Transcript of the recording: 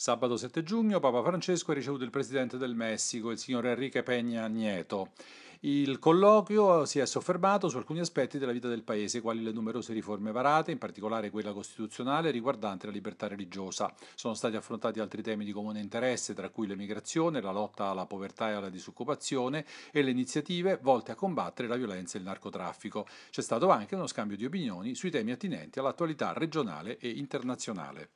Sabato 7 giugno Papa Francesco ha ricevuto il presidente del Messico, il signor Enrique Peña Nieto. Il colloquio si è soffermato su alcuni aspetti della vita del Paese, quali le numerose riforme varate, in particolare quella costituzionale riguardante la libertà religiosa. Sono stati affrontati altri temi di comune interesse, tra cui l'emigrazione, la lotta alla povertà e alla disoccupazione e le iniziative volte a combattere la violenza e il narcotraffico. C'è stato anche uno scambio di opinioni sui temi attinenti all'attualità regionale e internazionale.